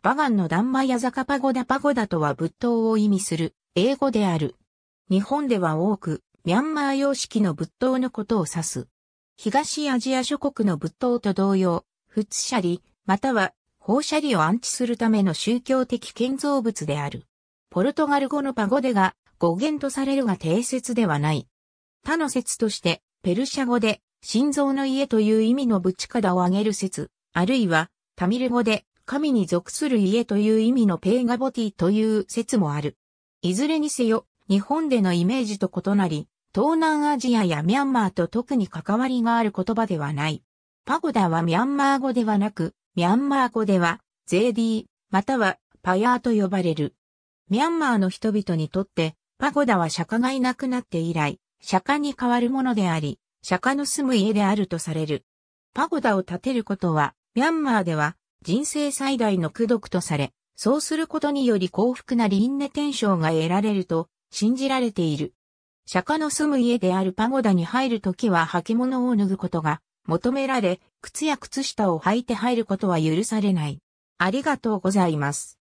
バガンのダンマヤザカパゴダパゴダとは仏塔を意味する英語である。日本では多く、ミャンマー様式の仏塔のことを指す。東アジア諸国の仏塔と同様、仏舎利、または放射利を安置するための宗教的建造物である。ポルトガル語のパゴデが語源とされるが定説ではない。他の説として、ペルシャ語で、心臓の家という意味のブチカダを挙げる説、あるいは、タミル語で、神に属する家という意味のペーガボティという説もある。いずれにせよ、日本でのイメージと異なり、東南アジアやミャンマーと特に関わりがある言葉ではない。パゴダはミャンマー語ではなく、ミャンマー語では、ゼーディー、またはパヤーと呼ばれる。ミャンマーの人々にとって、パゴダは釈迦がいなくなって以来、釈迦に代わるものであり、釈迦の住む家であるとされる。パゴダを建てることは、ミャンマーでは人生最大の功徳とされ、そうすることにより幸福な輪廻転生が得られると信じられている。釈迦の住む家であるパゴダに入るときは履物を脱ぐことが求められ、靴や靴下を履いて入ることは許されない。ありがとうございます。